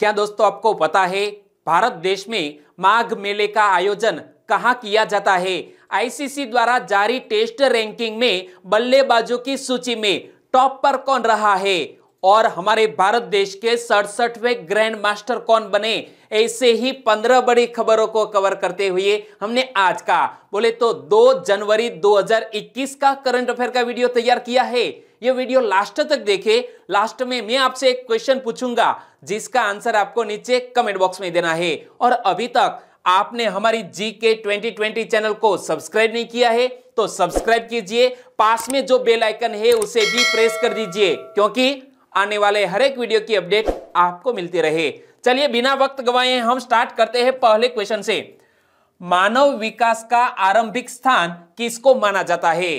क्या दोस्तों आपको पता है भारत देश में माघ मेले का आयोजन कहा किया जाता है आईसीसी द्वारा जारी टेस्ट रैंकिंग में बल्लेबाजों की सूची में टॉप पर कौन रहा है और हमारे भारत देश के सड़सठवें ग्रैंड मास्टर कौन बने ऐसे ही पंद्रह बड़ी खबरों को कवर करते हुए हमने आज का बोले तो 2 जनवरी 2021 का करंट अफेयर का वीडियो तैयार किया है ये वीडियो लास्ट तक देखे लास्ट में मैं आपसे एक क्वेश्चन पूछूंगा जिसका आंसर आपको नीचे कमेंट बॉक्स में देना है और अभी तक आपने हमारी जी के ट्वेंटी चैनल को सब्सक्राइब नहीं किया है तो सब्सक्राइब कीजिए पास में जो बेल आइकन है उसे भी प्रेस कर दीजिए क्योंकि आने वाले हर एक वीडियो की अपडेट आपको मिलती रहे चलिए बिना वक्त गवाए हम स्टार्ट करते हैं पहले क्वेश्चन से मानव विकास का आरंभिक स्थान किसको माना जाता है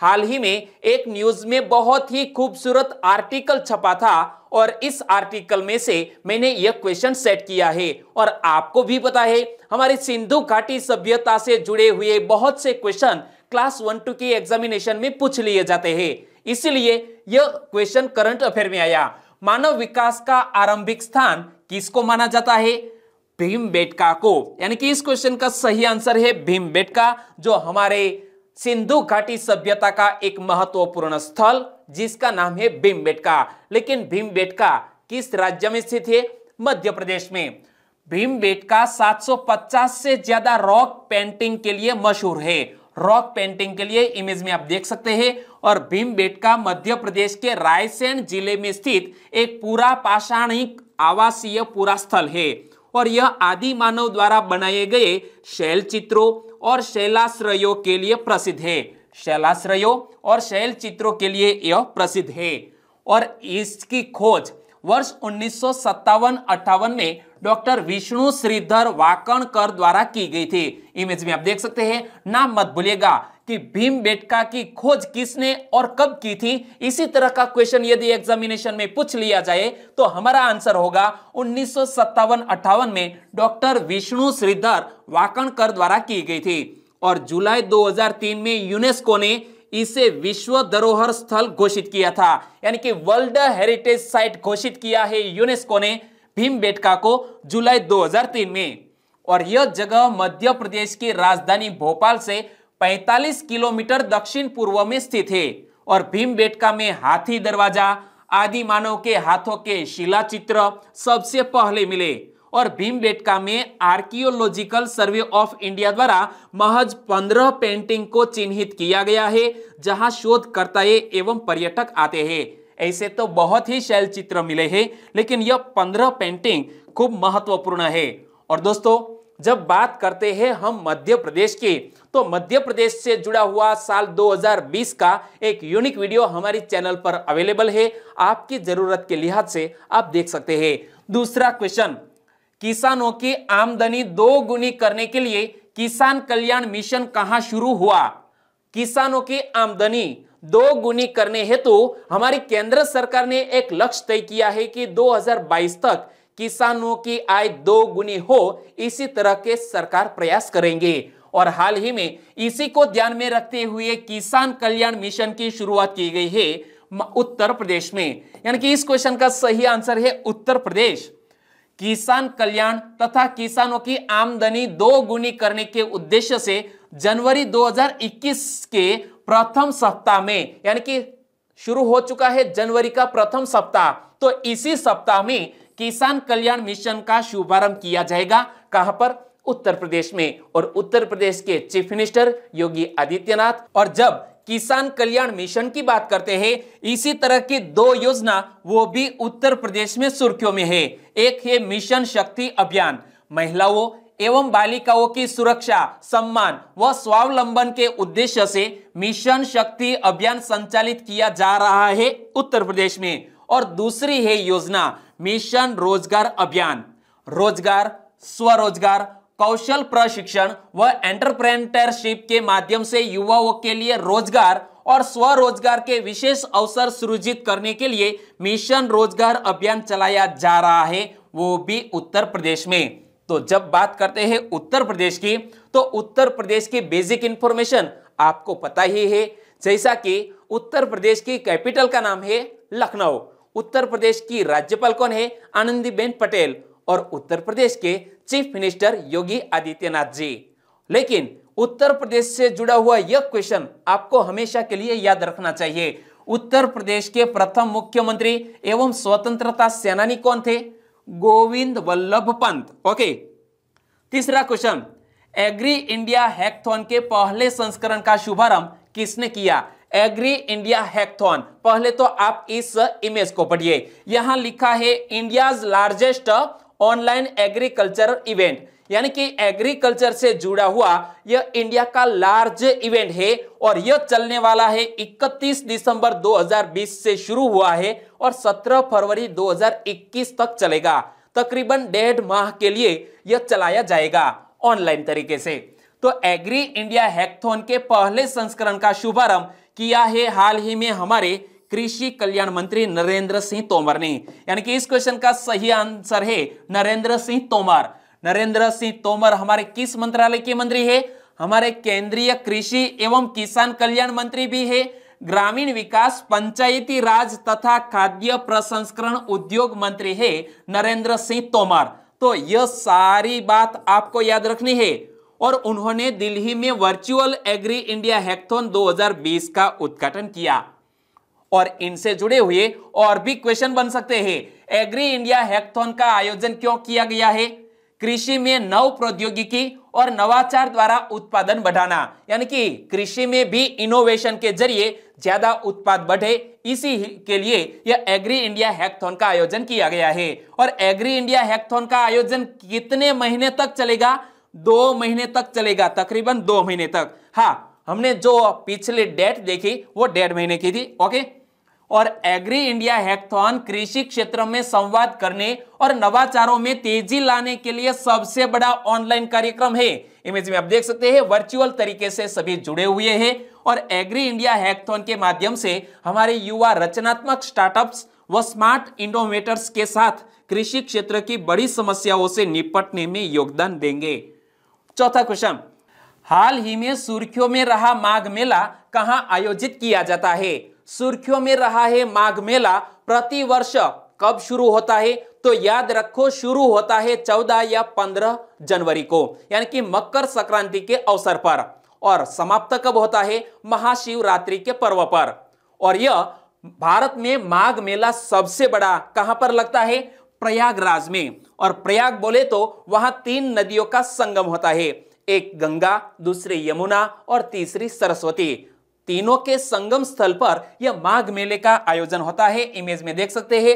हाल ही में एक न्यूज में बहुत ही खूबसूरत आर्टिकल छपा था और इस आर्टिकल में से मैंने यह क्वेश्चन सेट किया है और आपको भी पता है हमारी सिंधु घाटी सभ्यता से जुड़े हुए बहुत से क्वेश्चन क्लास वन टू की एग्जामिनेशन में पूछ लिए जाते हैं इसीलिए यह क्वेश्चन करंट अफेयर में आया मानव विकास का आरंभिक स्थान किसको माना जाता है भीम बेटका को यानी कि इस क्वेश्चन का सही आंसर है भीम बेटका जो हमारे सिंधु घाटी सभ्यता का एक महत्वपूर्ण स्थल जिसका नाम है भीमबेटका लेकिन भीमबेटका किस राज्य में स्थित है मध्य प्रदेश में भीमबेटका 750 से ज्यादा रॉक पेंटिंग के लिए मशहूर है रॉक पेंटिंग के लिए इमेज में आप देख सकते हैं और भीमबेटका मध्य प्रदेश के रायसेन जिले में स्थित एक पूरा पाषाणिक आवासीय पूरा स्थल है और यह आदि मानव द्वारा बनाए गए शैल चित्रों और शैलाश्रयों के लिए प्रसिद्ध है शैलाश्रयों और शैल चित्रों के लिए यह प्रसिद्ध है और इसकी खोज वर्ष उन्नीस सौ में डॉक्टर विष्णु श्रीधर वाकणकर द्वारा की गई थी इमेज में आप देख सकते हैं नाम मत भूलिएगा कि भीम बेटका की खोज किसने और कब की थी इसी तरह का क्वेश्चन यदि एग्जामिनेशन में पूछ लिया जाए तो हमारा आंसर होगा उन्नीस सौ में डॉक्टर विष्णु श्रीधर वाकणकर द्वारा की गई थी और जुलाई 2003 में यूनेस्को ने इसे विश्व धरोहर स्थल घोषित किया था यानी कि वर्ल्ड हेरिटेज साइट घोषित किया है यूनेस्को ने भीम बेटका को जुलाई 2003 में और यह जगह मध्य प्रदेश की राजधानी भोपाल से 45 किलोमीटर दक्षिण पूर्व में स्थित है और बेटका में हाथी दरवाजा आदि मानव के हाथों के चित्र सबसे पहले मिले और बेटका में आर्कियोलॉजिकल सर्वे ऑफ इंडिया द्वारा महज पंद्रह पेंटिंग को चिन्हित किया गया है जहां शोधकर्ता एवं पर्यटक आते हैं ऐसे तो बहुत ही शैल चित्र मिले हैं लेकिन यह पंद्रह पेंटिंग खूब महत्वपूर्ण है और दोस्तों जब बात करते हैं हम मध्य प्रदेश की तो मध्य प्रदेश से जुड़ा हुआ साल 2020 का एक यूनिक वीडियो हमारी चैनल पर अवेलेबल है आपकी जरूरत के लिहाज से आप देख सकते हैं दूसरा क्वेश्चन किसानों की आमदनी दो गुनी करने के लिए किसान कल्याण मिशन कहां शुरू हुआ किसानों की आमदनी दो गुनी करने हेतु तो हमारी केंद्र सरकार ने एक लक्ष्य तय किया है कि 2022 तक किसानों की आय दो गुनी हो इसी तरह के सरकार प्रयास करेंगे और हाल ही में इसी को ध्यान में रखते हुए किसान कल्याण मिशन की शुरुआत की गई है उत्तर प्रदेश में यानी कि इस क्वेश्चन का सही आंसर है उत्तर प्रदेश किसान कल्याण तथा किसानों की आमदनी दो गुनी करने के उद्देश्य से जनवरी 2021 के प्रथम सप्ताह में यानी कि शुरू हो चुका है जनवरी का प्रथम सप्ताह तो इसी सप्ताह में किसान कल्याण मिशन का शुभारंभ किया जाएगा कहां पर उत्तर प्रदेश में और उत्तर प्रदेश के चीफ मिनिस्टर योगी आदित्यनाथ और जब किसान कल्याण मिशन की बात करते हैं इसी तरह की दो योजना वो भी उत्तर प्रदेश में सुर्खियों में है एक है मिशन शक्ति अभियान महिलाओं एवं बालिकाओं की सुरक्षा सम्मान व स्वावलंबन के उद्देश्य से मिशन शक्ति अभियान संचालित किया जा रहा है उत्तर प्रदेश में और दूसरी है योजना मिशन रोजगार अभियान रोजगार स्वरोजगार कौशल प्रशिक्षण व एंटरप्रेनरशिप के माध्यम से युवाओं के लिए रोजगार और स्वरोजगार के विशेष अवसर सृजित करने के लिए मिशन रोजगार अभियान चलाया जा रहा है वो भी उत्तर प्रदेश में तो जब बात करते हैं उत्तर प्रदेश की तो उत्तर प्रदेश की बेसिक इंफॉर्मेशन आपको पता ही है जैसा कि उत्तर प्रदेश की कैपिटल का नाम है लखनऊ उत्तर प्रदेश की राज्यपाल कौन है आनंदीबेन पटेल और उत्तर प्रदेश के चीफ मिनिस्टर योगी आदित्यनाथ जी लेकिन उत्तर प्रदेश से जुड़ा हुआ यह क्वेश्चन आपको हमेशा के लिए याद रखना चाहिए उत्तर प्रदेश के प्रथम मुख्यमंत्री एवं स्वतंत्रता सेनानी कौन थे गोविंद वल्लभ पंत ओके तीसरा क्वेश्चन एग्री इंडिया हैकथॉन के पहले संस्करण का शुभारंभ किसने किया एग्री इंडिया हैकथॉन पहले तो आप इस इमेज को पढ़िए यहां लिखा है India largest online agriculture event यानी कि एग्रीकल्चर से जुड़ा हुआ यह इंडिया का लार्ज इवेंट है और यह चलने वाला है 31 दिसंबर 2020 से शुरू हुआ है और 17 फरवरी 2021 तक चलेगा तकरीबन डेढ़ माह के लिए यह चलाया जाएगा ऑनलाइन तरीके से तो एग्री इंडिया हैकथोन के पहले संस्करण का शुभारंभ किया है हाल ही में हमारे कृषि कल्याण मंत्री नरेंद्र सिंह तोमर ने यानी कि इस क्वेश्चन का सही आंसर है नरेंद्र सिंह तोमर नरेंद्र सिंह तोमर हमारे किस मंत्रालय के मंत्री है हमारे केंद्रीय कृषि एवं किसान कल्याण मंत्री भी है ग्रामीण विकास पंचायती राज तथा खाद्य प्रसंस्करण उद्योग मंत्री है नरेंद्र सिंह तोमर तो यह सारी बात आपको याद रखनी है और उन्होंने दिल्ली में वर्चुअल एग्री इंडिया हैकथॉन 2020 का उद्घाटन किया और इनसे जुड़े हुए और भी क्वेश्चन बन सकते हैं एग्री इंडिया हैकथॉन का आयोजन क्यों किया गया है कृषि में नव प्रौद्योगिकी और नवाचार द्वारा उत्पादन बढ़ाना यानी कि कृषि में भी इनोवेशन के जरिए ज्यादा उत्पाद बढ़े इसी के लिए यह एग्री इंडिया हैकथॉन का आयोजन किया गया है और एग्री इंडिया हैकथॉन का आयोजन कितने महीने तक चलेगा दो महीने तक चलेगा तकरीबन दो महीने तक हाँ हमने जो पिछले डेट देखी वो डेढ़ महीने की थी ओके और एग्री इंडिया हैकथॉन कृषि क्षेत्र में संवाद करने और नवाचारों में तेजी लाने के लिए सबसे बड़ा ऑनलाइन कार्यक्रम है इमेज में आप देख सकते हैं वर्चुअल तरीके से सभी जुड़े हुए हैं और एग्री इंडिया हैकथॉन के माध्यम से हमारे युवा रचनात्मक स्टार्टअप्स व स्मार्ट इनोवेटर्स के साथ कृषि क्षेत्र की बड़ी समस्याओं से निपटने में योगदान देंगे चौथा क्वेश्चन हाल ही में सुर्खियों में रहा माघ मेला कहां आयोजित किया जाता है सुर्खियों में रहा है माघ मेला प्रति वर्ष कब शुरू होता है तो याद रखो शुरू होता है 14 या 15 जनवरी को यानी कि मकर संक्रांति के अवसर पर और समाप्त कब होता है महाशिवरात्रि के पर्व पर और यह भारत में माघ मेला सबसे बड़ा कहां पर लगता है प्रयागराज में और प्रयाग बोले तो वहां तीन नदियों का संगम होता है एक गंगा दूसरी यमुना और तीसरी सरस्वती तीनों के संगम स्थल पर यह माघ मेले का आयोजन होता है इमेज में देख सकते हैं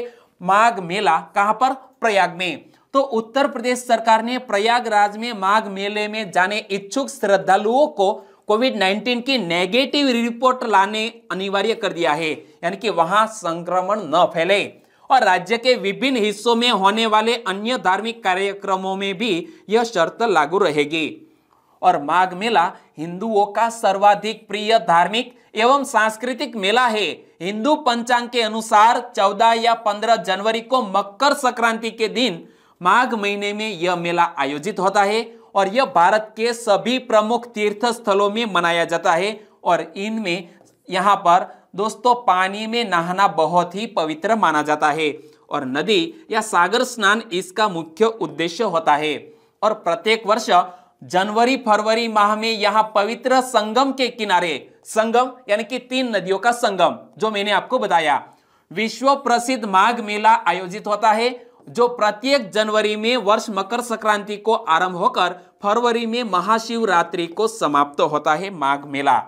माघ मेला कहां पर प्रयाग में तो उत्तर प्रदेश सरकार ने प्रयागराज में माघ मेले में जाने इच्छुक श्रद्धालुओं को कोविड 19 की नेगेटिव रिपोर्ट लाने अनिवार्य कर दिया है यानी कि वहां संक्रमण न फैले और राज्य के विभिन्न हिस्सों में होने वाले अन्य धार्मिक कार्यक्रमों में भी यह शर्त लागू रहेगी और माघ मेला हिंदुओं का सर्वाधिक प्रिय धार्मिक एवं सांस्कृतिक मेला है हिंदू पंचांग के अनुसार 14 या 15 जनवरी को मकर संक्रांति के दिन माघ महीने में यह मेला आयोजित होता है और यह भारत के सभी प्रमुख तीर्थ स्थलों में मनाया जाता है और इनमें यहाँ पर दोस्तों पानी में नहाना बहुत ही पवित्र माना जाता है और नदी या सागर स्नान इसका मुख्य उद्देश्य होता है और प्रत्येक वर्ष जनवरी फरवरी माह में यहां पवित्र संगम के किनारे संगम यानी कि तीन नदियों का संगम जो मैंने आपको बताया विश्व प्रसिद्ध माघ मेला आयोजित होता है जो प्रत्येक जनवरी में वर्ष मकर संक्रांति को आरंभ होकर फरवरी में महाशिवरात्रि को समाप्त होता है माघ मेला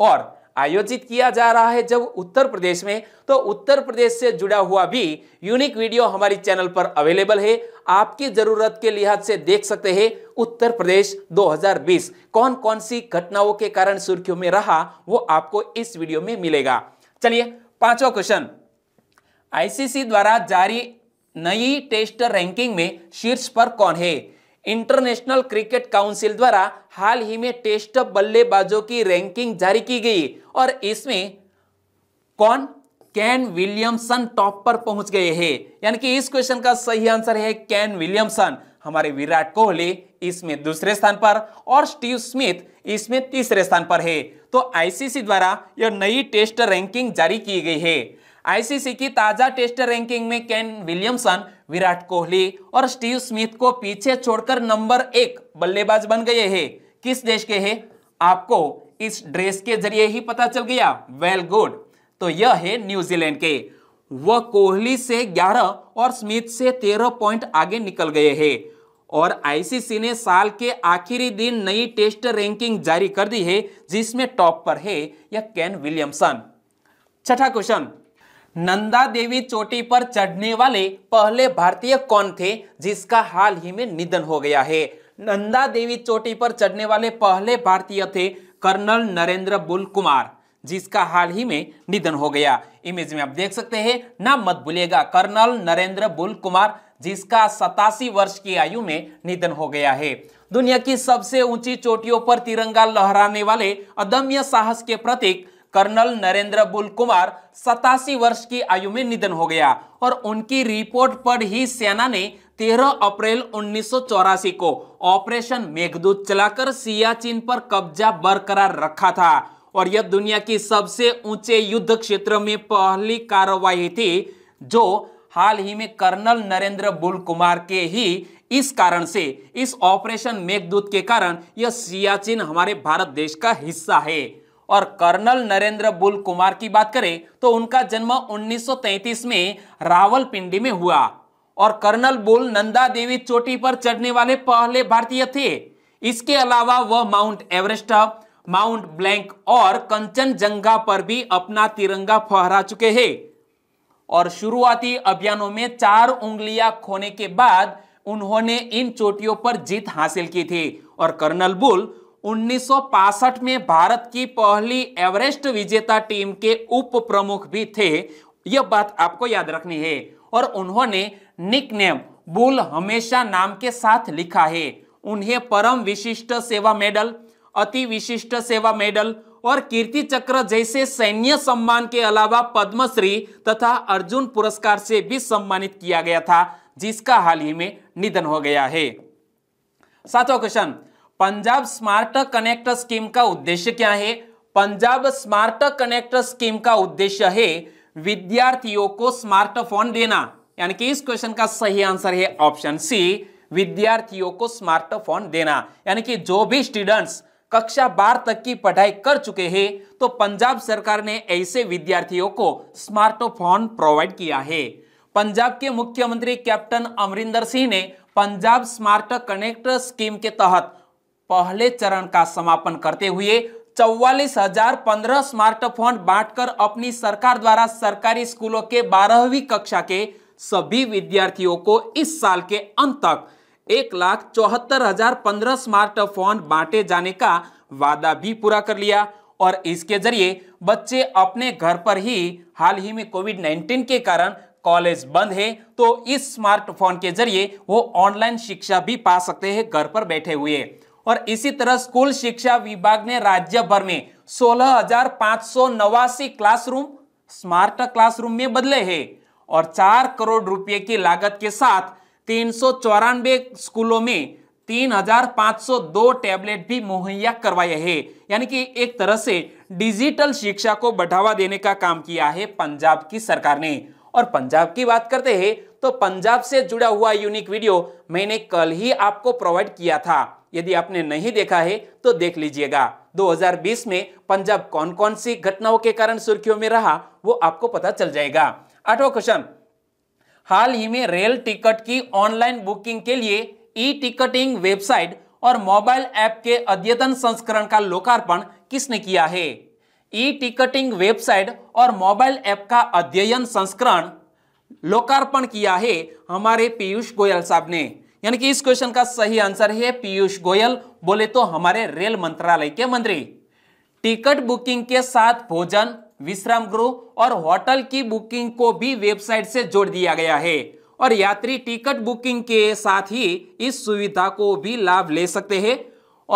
और आयोजित किया जा रहा है जब उत्तर प्रदेश में तो उत्तर प्रदेश से जुड़ा हुआ भी यूनिक वीडियो हमारी चैनल पर अवेलेबल है आपकी ज़रूरत के लिहाज से देख सकते हैं उत्तर प्रदेश 2020 कौन कौन सी घटनाओं के कारण सुर्खियों में रहा वो आपको इस वीडियो में मिलेगा चलिए पांचवा क्वेश्चन आईसीसी द्वारा जारी नई टेस्ट रैंकिंग में शीर्ष पर कौन है इंटरनेशनल क्रिकेट काउंसिल द्वारा हाल ही में टेस्ट बल्लेबाजों की रैंकिंग जारी की गई और इसमें कौन कैन विलियमसन टॉप पर पहुंच गए हैं यानी कि इस क्वेश्चन का सही आंसर है कैन विलियमसन हमारे विराट कोहली इसमें दूसरे स्थान पर और स्टीव स्मिथ इसमें तीसरे स्थान पर है तो आईसीसी द्वारा यह नई टेस्ट रैंकिंग जारी की गई है आईसीसी की ताजा टेस्ट रैंकिंग में कैन विलियमसन विराट कोहली और स्टीव स्मिथ को पीछे छोड़कर नंबर एक बल्लेबाज बन गए हैं किस देश के हैं आपको इस ड्रेस के जरिए ही पता चल गया वेल well, गुड तो यह है न्यूजीलैंड के वह कोहली से 11 और स्मिथ से 13 पॉइंट आगे निकल गए हैं और आईसीसी ने साल के आखिरी दिन नई टेस्ट रैंकिंग जारी कर दी है जिसमें टॉप पर है यह कैन विलियमसन छठा क्वेश्चन नंदा देवी चोटी पर चढ़ने वाले पहले भारतीय कौन थे जिसका हाल ही में निधन हो गया है नंदा देवी चोटी पर चढ़ने वाले पहले भारतीय थे कर्नल नरेंद्र बुल कुमार जिसका हाल ही में निधन हो गया इमेज में आप देख सकते हैं नाम मत भूलिएगा कर्नल नरेंद्र बुल कुमार जिसका सतासी वर्ष की आयु में निधन हो गया है दुनिया की सबसे ऊंची चोटियों पर तिरंगा लहराने वाले अदम्य साहस के प्रतीक कर्नल नरेंद्र बुल कुमार सतासी वर्ष की आयु में निधन हो गया और उनकी रिपोर्ट पर ही सेना ने 13 अप्रैल उन्नीस को ऑपरेशन मेघदूत चलाकर सियाचिन पर कब्जा बरकरार रखा था और यह दुनिया की सबसे ऊंचे युद्ध क्षेत्र में पहली कार्रवाई थी जो हाल ही में कर्नल नरेंद्र बुल कुमार के ही इस कारण से इस ऑपरेशन मेघदूत के कारण यह सियाचिन हमारे भारत देश का हिस्सा है और कर्नल नरेंद्र बुल कुमार की बात करें तो उनका जन्म 1933 में रावलपिंडी में हुआ और कर्नल बुल नंदा देवी चोटी पर चढ़ने वाले पहले भारतीय थे इसके अलावा वह माउंट एवरेस्ट माउंट ब्लैंक और कंचनजंगा पर भी अपना तिरंगा फहरा चुके हैं और शुरुआती अभियानों में चार उंगलियां खोने के बाद उन्होंने इन चोटियों पर जीत हासिल की थी और कर्नल बुल उन्नीस में भारत की पहली एवरेस्ट विजेता टीम के उप प्रमुख भी थे यह बात आपको याद रखनी है और उन्होंने निकनेम बुल हमेशा नाम के साथ लिखा है उन्हें परम विशिष्ट सेवा मेडल अति विशिष्ट सेवा मेडल और कीर्ति चक्र जैसे सैन्य सम्मान के अलावा पद्मश्री तथा अर्जुन पुरस्कार से भी सम्मानित किया गया था जिसका हाल ही में निधन हो गया है सातवां question Punjab smart connect scheme का उद्देश्य क्या है पंजाब स्मार्ट कनेक्ट स्कीम का उद्देश्य है विद्यार्थियों को स्मार्टफोन देना यानी कि इस क्वेश्चन का सही आंसर है ऑप्शन सी विद्यार्थियों को स्मार्टफोन देना यानी कि जो भी स्टूडेंट्स कक्षा बार तक की पढ़ाई कर चुके हैं तो पंजाब सरकार ने ऐसे विद्यार्थियों को स्मार्टफोन प्रोवाइड किया है पंजाब के मुख्यमंत्री कैप्टन अमरिंदर सिंह ने पंजाब स्मार्ट कनेक्ट स्कीम के तहत पहले चरण का समापन करते हुए चौवालीस हजार पंद्रह स्मार्टफोन बांटकर अपनी सरकार द्वारा सरकारी स्कूलों के बारहवीं कक्षा के सभी विद्यार्थियों को इस साल के अंत तक एक लाख चौहत्तर हजार पंद्रह स्मार्टफोन बांटे जाने का वादा भी पूरा कर लिया और इसके जरिए बच्चे अपने घर पर ही हाल ही में कोविड 19 के कारण कॉलेज बंद है तो इस स्मार्टफोन के जरिए वो ऑनलाइन शिक्षा भी पा सकते हैं घर पर बैठे हुए और इसी तरह स्कूल शिक्षा विभाग ने राज्य भर में सोलह क्लासरूम स्मार्ट क्लासरूम में बदले हैं और चार करोड़ रुपए की लागत के साथ तीन स्कूलों में 3,502 टैबलेट भी मुहैया करवाए हैं यानी कि एक तरह से डिजिटल शिक्षा को बढ़ावा देने का काम किया है पंजाब की सरकार ने और पंजाब की बात करते हैं तो पंजाब से जुड़ा हुआ यूनिक वीडियो मैंने कल ही आपको प्रोवाइड किया था यदि आपने नहीं देखा है तो देख लीजिएगा 2020 में पंजाब कौन कौन सी घटनाओं के कारण सुर्खियों में रहा वो आपको पता चल जाएगा आठवां क्वेश्चन हाल ही में रेल टिकट की ऑनलाइन बुकिंग के लिए ई टिकटिंग वेबसाइट और मोबाइल ऐप के अद्यतन संस्करण का लोकार्पण किसने किया है ई टिकटिंग वेबसाइट और मोबाइल ऐप का अध्ययन संस्करण लोकार्पण किया है हमारे पीयूष गोयल साहब ने यानी कि इस क्वेश्चन का सही आंसर है पीयूष गोयल बोले तो हमारे रेल मंत्रालय के मंत्री टिकट बुकिंग के साथ भोजन विश्राम गृह और होटल की बुकिंग को भी वेबसाइट से जोड़ दिया गया है और यात्री टिकट बुकिंग के साथ ही इस सुविधा को भी लाभ ले सकते हैं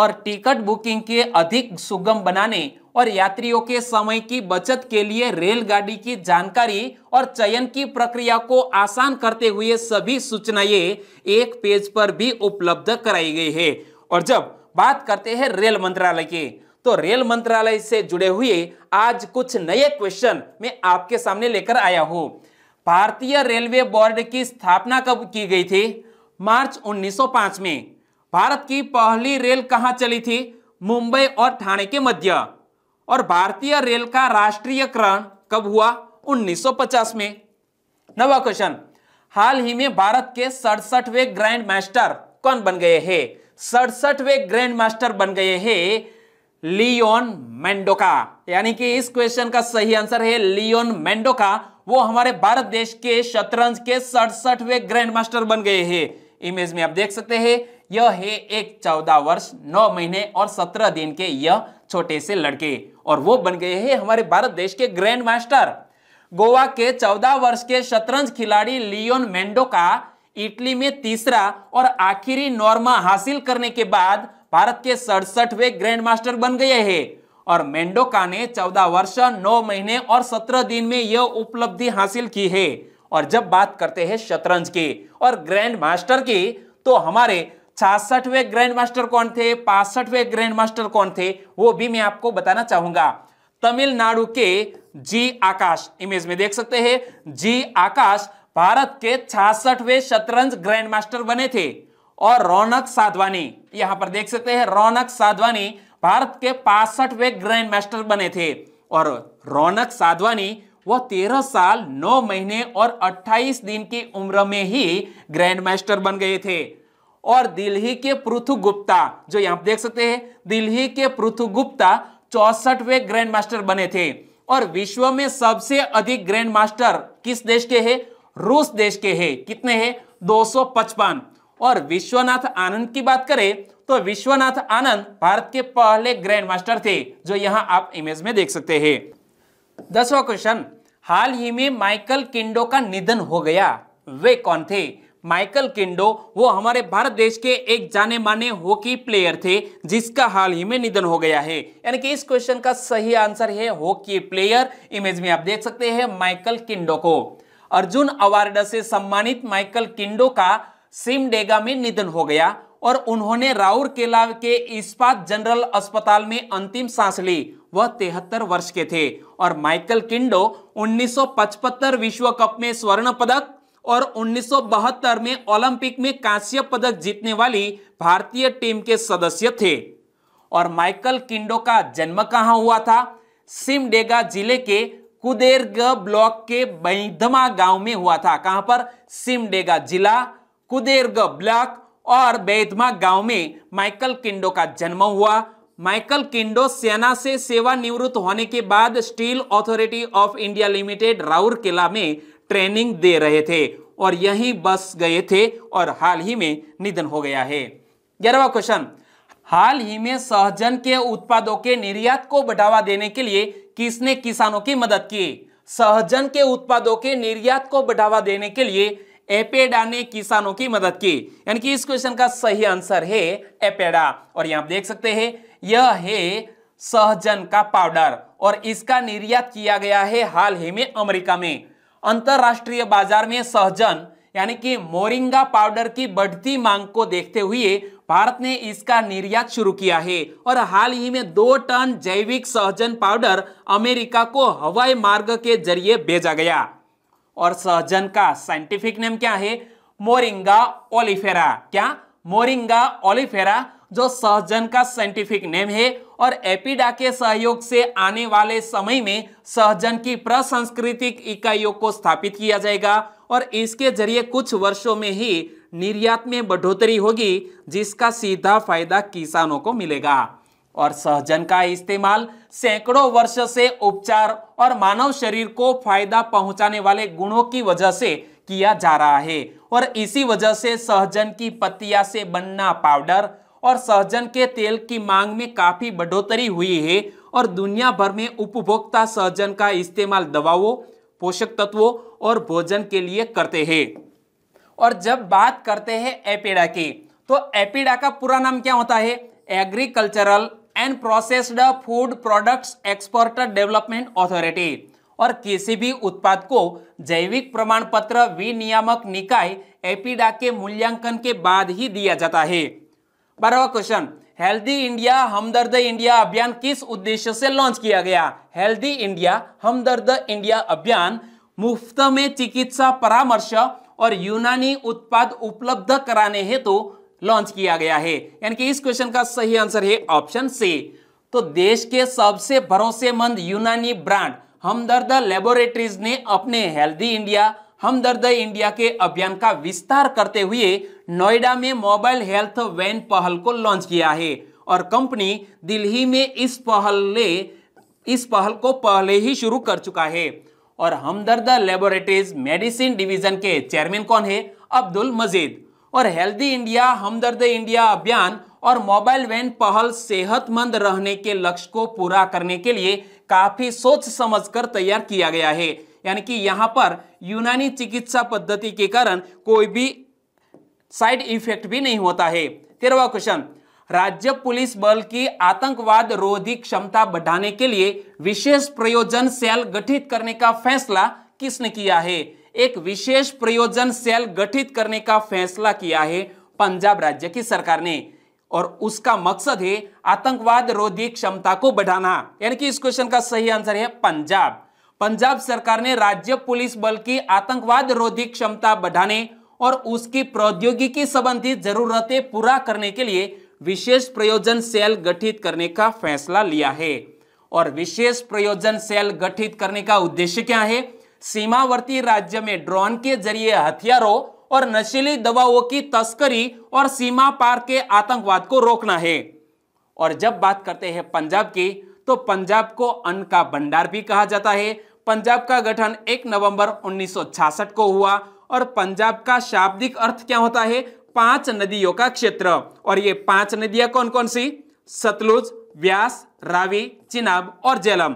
और टिकट बुकिंग के अधिक सुगम बनाने और यात्रियों के समय की बचत के लिए रेलगाड़ी की जानकारी और चयन की प्रक्रिया को आसान करते हुए सभी सूचनाएं एक पेज पर भी उपलब्ध कराई गई है और जब बात करते हैं रेल मंत्रालय की तो रेल मंत्रालय से जुड़े हुए आज कुछ नए क्वेश्चन मैं आपके सामने लेकर आया हूं भारतीय रेलवे बोर्ड की स्थापना कब की गई थी मार्च 1905 में भारत की पहली रेल कहां चली थी मुंबई और ठाणे के मध्य और भारतीय रेल का राष्ट्रीयकरण कब हुआ 1950 में नवा क्वेश्चन हाल ही में भारत के सड़सठवे ग्रैंड मास्टर कौन बन गए हैं सड़सठवे ग्रैंड मास्टर बन गए हैं लियोन मेंडोका यानी कि इस क्वेश्चन का सही आंसर है लियोन मेंडोका वो हमारे भारत देश के शतरंज के सड़सठवे ग्रैंड मास्टर बन गए हैं इमेज में आप देख सकते हैं यह है एक चौदह वर्ष नौ महीने और सत्रह दिन के यह छोटे से लड़के और वो बन गए हैं हमारे भारत देश के ग्रैंड मास्टर गोवा के 14 वर्ष के शतरंज खिलाड़ी लियोन मेंडो का इटली में तीसरा और आखिरी नॉर्मा हासिल करने के बाद भारत के सड़सठवें ग्रैंड मास्टर बन गए हैं और मेंडोका ने 14 वर्ष 9 महीने और 17 दिन में यह उपलब्धि हासिल की है और जब बात करते हैं शतरंज की और ग्रैंड मास्टर की तो हमारे छियासठवें ग्रैंड मास्टर कौन थे पासठवें ग्रैंड मास्टर कौन थे वो भी मैं आपको बताना चाहूंगा तमिलनाडु के जी आकाश इमेज में देख सकते हैं जी आकाश भारत के छियासठवें शतरंज ग्रैंड मास्टर बने थे और रौनक साधवानी यहां पर देख सकते हैं रौनक साधवानी भारत के पासठवें ग्रैंड मास्टर बने थे और रौनक साधवानी वो तेरह साल नौ महीने और अट्ठाईस दिन की उम्र में ही ग्रैंड मास्टर बन गए थे और दिल्ली के पृथु गुप्ता जो यहां देख सकते हैं दिल्ली के पृथु गुप्ता चौसठवे ग्रैंड मास्टर बने थे और विश्व में सबसे अधिक ग्रैंड मास्टर किस देश के है रूस देश के है कितने हैं 255 और विश्वनाथ आनंद की बात करें तो विश्वनाथ आनंद भारत के पहले ग्रैंड मास्टर थे जो यहां आप इमेज में देख सकते हैं दसवा क्वेश्चन हाल ही में माइकल किंडो का निधन हो गया वे कौन थे माइकल किंडो वो हमारे भारत देश के एक जाने माने हॉकी प्लेयर थे जिसका हाल ही में निधन हो गया है यानी कि इस क्वेश्चन का सही आंसर है हॉकी प्लेयर इमेज में आप देख सकते हैं माइकल किंडो को अर्जुन अवार्ड से सम्मानित माइकल किंडो का सिमडेगा में निधन हो गया और उन्होंने केला के इस्पात जनरल अस्पताल में अंतिम सांस ली वह तिहत्तर वर्ष के थे और माइकल किंडो 1975 विश्व कप में स्वर्ण पदक और उन्नीस में ओलंपिक में कांस्य पदक जीतने वाली भारतीय टीम के सदस्य थे और माइकल किंडो का जन्म कहाँ हुआ था सिमडेगा जिले के कुदेरग ब्लॉक के बैधमा गांव में हुआ था कहां पर सिमडेगा जिला कुदेरग ब्लॉक और बैधमा गांव में माइकल किंडो का जन्म हुआ माइकल किंडो सेना से सेवानिवृत्त होने के बाद Steel Authority of India Limited Rourkela में ट्रेनिंग दे रहे थे और यहीं बस गए थे और हाल ही में निधन हो गया है ग्यारहवा क्वेश्चन हाल ही में सहजन के उत्पादों के निर्यात को बढ़ावा देने के लिए किसने किसानों की मदद की सहजन के उत्पादों के निर्यात को बढ़ावा देने के लिए एपेडा ने किसानों की मदद की यानी कि इस क्वेश्चन का सही आंसर है एपेडा और यहां देख सकते हैं यह है सहजन का पाउडर और इसका निर्यात किया गया है हाल ही में अमेरिका में अंतरराष्ट्रीय बाजार में सहजन यानी कि मोरिंगा पाउडर की बढ़ती मांग को देखते हुए भारत ने इसका निर्यात शुरू किया है और हाल ही में दो टन जैविक सहजन पाउडर अमेरिका को हवाई मार्ग के जरिए भेजा गया और सहजन का साइंटिफिक नेम क्या है मोरिंगा ओलिफेरा क्या मोरिंगा ओलिफेरा जो सहजन का साइंटिफिक नेम है और एपिडा के सहयोग से आने वाले समय में सहजन की प्रसंस्कृतिक इकाइयों को स्थापित किया जाएगा और इसके जरिए कुछ वर्षों में ही निर्यात में बढ़ोतरी होगी जिसका सीधा फायदा किसानों को मिलेगा और सहजन का इस्तेमाल सैकड़ों वर्ष से उपचार और मानव शरीर को फायदा पहुंचाने वाले गुणों की वजह से किया जा रहा है और इसी वजह से सहजन की पत्तिया से बनना पाउडर और सहजन के तेल की मांग में काफ़ी बढ़ोतरी हुई है और दुनिया भर में उपभोक्ता सहजन का इस्तेमाल दवाओं पोषक तत्वों और भोजन के लिए करते हैं और जब बात करते हैं एपिडा की तो एपिडा का पूरा नाम क्या होता है Agricultural and Processed Food Products Export Development Authority और किसी भी उत्पाद को जैविक प्रमाण पत्र विनियामक निकाय एपिडा के मूल्यांकन के बाद ही दिया जाता है बारहवा question healthy India Hamdard India अभियान किस उद्देश्य से लॉन्च किया गया हेल्दी इंडिया हमदर्द इंडिया अभियान मुफ्त में चिकित्सा परामर्श और यूनानी उत्पाद उपलब्ध कराने हेतु तो लॉन्च किया गया है यानी कि इस क्वेश्चन का सही आंसर है ऑप्शन सी तो देश के सबसे भरोसेमंद यूनानी ब्रांड हमदर्द लेबोरेटरीज ने अपने हेल्दी इंडिया हमदर्द इंडिया के अभियान का विस्तार करते हुए नोएडा में मोबाइल हेल्थ वैन पहल को लॉन्च किया है और कंपनी दिल्ली में इस पहल ले इस पहल को पहले ही शुरू कर चुका है और हमदर्द लेबोरेटरीज मेडिसिन डिवीजन के चेयरमैन कौन है अब्दुल मजीद और हेल्दी इंडिया हमदर्द इंडिया अभियान और मोबाइल वैन पहल सेहतमंद रहने के लक्ष्य को पूरा करने के लिए काफी सोच समझकर तैयार किया गया है यानी कि यहाँ पर यूनानी चिकित्सा पद्धति के कारण कोई भी साइड इफेक्ट भी नहीं होता है तेरहवा क्वेश्चन राज्य पुलिस बल की आतंकवाद रोधी क्षमता बढ़ाने के लिए विशेष प्रयोजन सेल गठित करने का फैसला किसने किया है एक विशेष प्रयोजन सेल गठित करने का फैसला किया है पंजाब राज्य की सरकार ने और उसका मकसद है आतंकवाद रोधी क्षमता को बढ़ाना यानी कि इस क्वेश्चन का सही आंसर है पंजाब पंजाब सरकार ने राज्य पुलिस बल की आतंकवाद रोधी क्षमता बढ़ाने और उसकी प्रौद्योगिकी संबंधी जरूरतें पूरा करने के लिए विशेष प्रयोजन सेल गठित करने का फैसला लिया है और विशेष प्रयोजन सेल गठित करने का उद्देश्य क्या है सीमावर्ती राज्य में ड्रोन के जरिए हथियारों और नशीली दवाओं की तस्करी और सीमा पार के आतंकवाद को रोकना है और जब बात करते हैं पंजाब की तो पंजाब को अन्न का भंडार भी कहा जाता है पंजाब का गठन 1 नवंबर 1966 को हुआ और पंजाब का शाब्दिक अर्थ क्या होता है पांच नदियों का क्षेत्र और ये पांच नदियां कौन कौन सी सतलुज व्यास रावी चिनाब और जेलम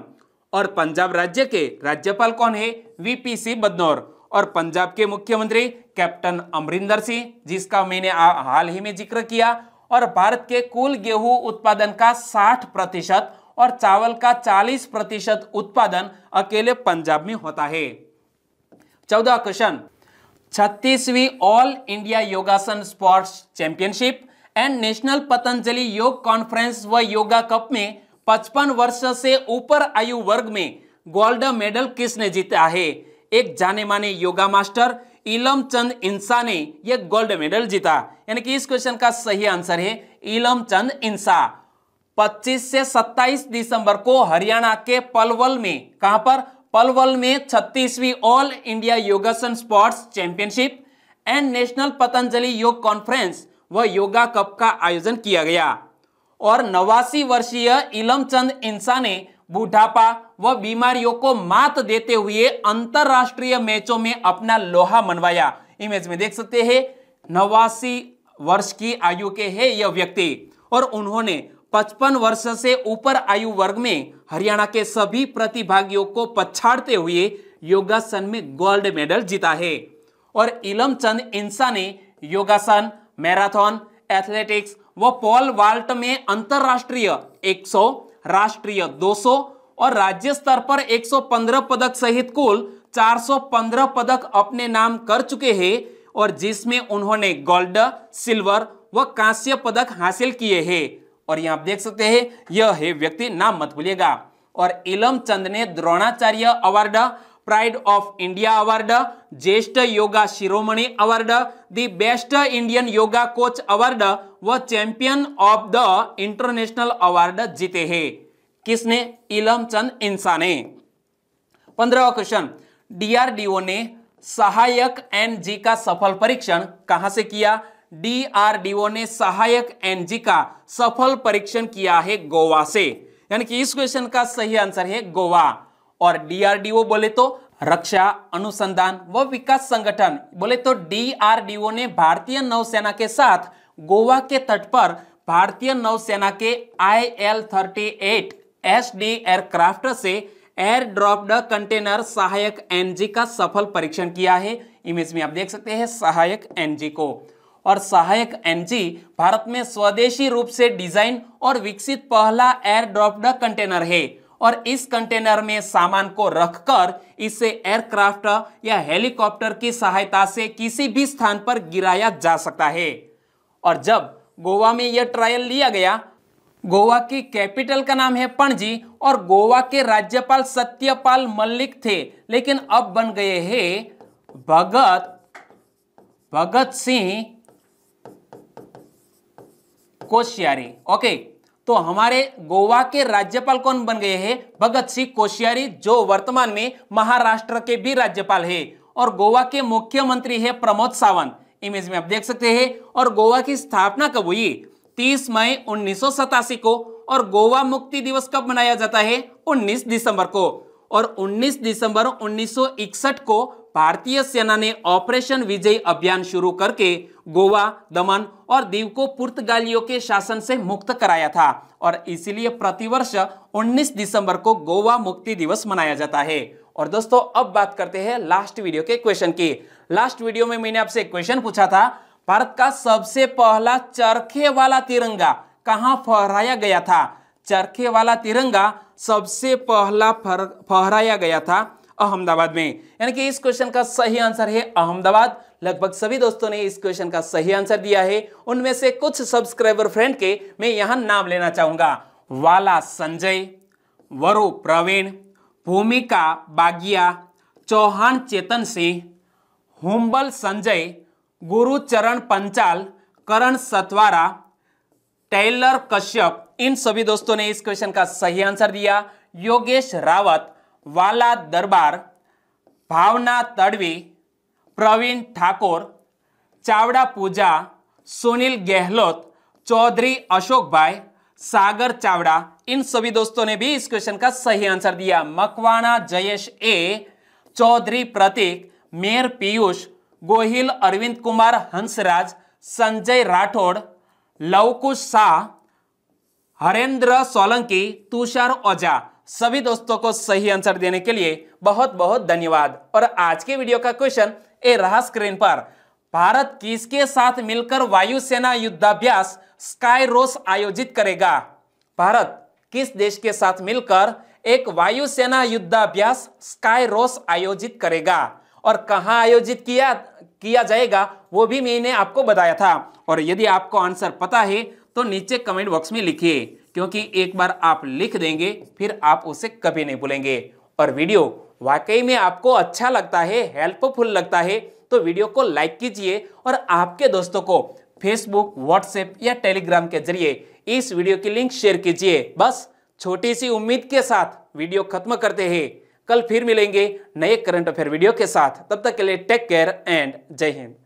और पंजाब राज्य के राज्यपाल कौन है वीपीसी बदनौर और पंजाब के मुख्यमंत्री कैप्टन अमरिंदर सिंह जिसका मैंने हाल ही में जिक्र किया और भारत के कुल गेहूं उत्पादन का 60 प्रतिशत और चावल का 40 प्रतिशत उत्पादन अकेले पंजाब में होता है चौदह क्वेश्चन छत्तीसवीं All India Yogasana Sports Championship and National Patanjali Yog Conference व योगा कप में 55 वर्ष से ऊपर आयु वर्ग में गोल्ड मेडल किसने जीता है एक जाने माने योगा मास्टर इलम चंद इंसा ने यह गोल्ड मेडल जीता यानी कि इस क्वेश्चन का सही आंसर है इलम चंद इंसा 25 से 27 दिसंबर को हरियाणा के पलवल में कहां पर पलवल में 36वीं All India Yogasana Sports Championship and National Patanjali Yog Conference व योगा कप का आयोजन किया गया और नवासी वर्षीय इलमचंद इंसा ने बुढ़ापा व बीमारियों को मात देते हुए अंतरराष्ट्रीय मैचों में अपना लोहा मनवाया इमेज में देख सकते हैं नवासी वर्ष की आयु के है यह व्यक्ति और उन्होंने 55 वर्ष से ऊपर आयु वर्ग में हरियाणा के सभी प्रतिभागियों को पछाड़ते हुए योगासन में गोल्ड मेडल जीता है और इलम चंद इंसा ने योगासन मैराथन एथलेटिक्स व पॉल वाल्ट में अंतरराष्ट्रीय 100, राष्ट्रीय 200 और राज्य स्तर पर 115 पदक सहित कुल 415 पदक अपने नाम कर चुके हैं और जिसमें उन्होंने गोल्ड सिल्वर व कांस्य पदक हासिल किए हैं और ये आप देख सकते हैं यह है व्यक्ति नाम मत भूलिएगा और इलम चंद ने Dronacharya award pride of India award ज्येष्ठ yoga Shiromani award the best Indian yoga coach award व champion of the international award जीते हैं किसने इलम चंद इंसा ने पंद्रहवा क्वेश्चन डीआरडीओ ने सहायक एनजी का सफल परीक्षण कहां से किया डीआरडीओ ने सहायक एनजी का सफल परीक्षण किया है गोवा से यानी कि इस क्वेश्चन का सही आंसर है गोवा और डीआरडीओ बोले तो रक्षा अनुसंधान व विकास संगठन बोले तो डीआरडीओ ने भारतीय नौसेना के साथ गोवा के तट पर भारतीय नौसेना के I L thirty eight S D aircraft से एयर ड्रॉप्ड कंटेनर सहायक एनजी का सफल परीक्षण किया है इमेज में आप देख सकते हैं सहायक एनजी को और सहायक एमजी भारत में स्वदेशी रूप से डिजाइन और विकसित पहला एयर ड्रॉप्ड कंटेनर है और इस कंटेनर में सामान को रखकर इसे एयरक्राफ्ट या हेलीकॉप्टर की सहायता से किसी भी स्थान पर गिराया जा सकता है और जब गोवा में यह ट्रायल लिया गया गोवा की कैपिटल का नाम है पणजी और गोवा के राज्यपाल सत्यपाल मल्लिक थे लेकिन अब बन गए हैं भगत भगत सिंह कोश्यारी ओके तो हमारे गोवा के राज्यपाल कौन बन गए हैं भगत सिंह कोश्यारी जो वर्तमान में महाराष्ट्र के भी राज्यपाल है और गोवा के मुख्यमंत्री है प्रमोद सावंत इमेज में आप देख सकते हैं और गोवा की स्थापना कब हुई 30 मई उन्नीस को और गोवा मुक्ति दिवस कब मनाया जाता है 19 दिसंबर को और 19 दिसंबर 1961 को भारतीय सेना ने ऑपरेशन विजय अभियान शुरू करके गोवा दमन और दीव को पुर्तगालियों के शासन से मुक्त कराया था और इसीलिए प्रतिवर्ष 19 दिसंबर को गोवा मुक्ति दिवस मनाया जाता है और दोस्तों अब बात करते हैं लास्ट वीडियो के क्वेश्चन की लास्ट वीडियो में मैंने आपसे क्वेश्चन पूछा था भारत का सबसे पहला चरखे वाला तिरंगा कहाँ फहराया गया था चरखे वाला तिरंगा सबसे पहला फहराया गया था अहमदाबाद में यानी कि इस क्वेश्चन का सही आंसर है अहमदाबाद लगभग सभी दोस्तों ने इस क्वेश्चन का सही आंसर दिया है उनमें से कुछ सब्सक्राइबर फ्रेंड के मैं यहां नाम लेना चाहूंगा वाला संजय वरु प्रवीण भूमिका बागिया चौहान चेतन सिंह हुम्बल संजय गुरुचरण पंचाल करण सतवारा टेलर कश्यप इन सभी दोस्तों ने इस क्वेश्चन का सही आंसर दिया योगेश रावत वाला दरबार भावना तड़वी प्रवीण ठाकुर चावड़ा पूजा सुनील गहलोत चौधरी अशोक भाई सागर चावड़ा इन सभी दोस्तों ने भी इस क्वेश्चन का सही आंसर दिया मकवाना जयेश ए चौधरी प्रतीक मेयर पीयूष गोहिल अरविंद कुमार हंसराज संजय राठौड़ लवकुश शाह हरेंद्र सोलंकी तुषार ओझा सभी दोस्तों को सही आंसर देने के लिए बहुत बहुत धन्यवाद और आज के वीडियो का क्वेश्चन ए रहा स्क्रीन पर भारत किसके साथ मिलकर वायुसेना युद्धाभ्यास स्काई रोस आयोजित करेगा भारत किस देश के साथ मिलकर एक वायुसेना युद्धाभ्यास स्काई रोस आयोजित करेगा और कहाँ आयोजित किया किया जाएगा वो भी मैंने आपको बताया था और यदि आपको आंसर पता है तो नीचे कमेंट बॉक्स में लिखिए क्योंकि एक बार आप लिख देंगे फिर आप उसे कभी नहीं भूलेंगे और वीडियो वाकई में आपको अच्छा लगता है हेल्पफुल लगता है तो वीडियो को लाइक कीजिए और आपके दोस्तों को फेसबुक व्हाट्सएप या टेलीग्राम के जरिए इस वीडियो की लिंक शेयर कीजिए बस छोटी सी उम्मीद के साथ वीडियो खत्म करते हैं कल फिर मिलेंगे नए करंट अफेयर वीडियो के साथ तब तक के लिए टेक केयर एंड जय हिंद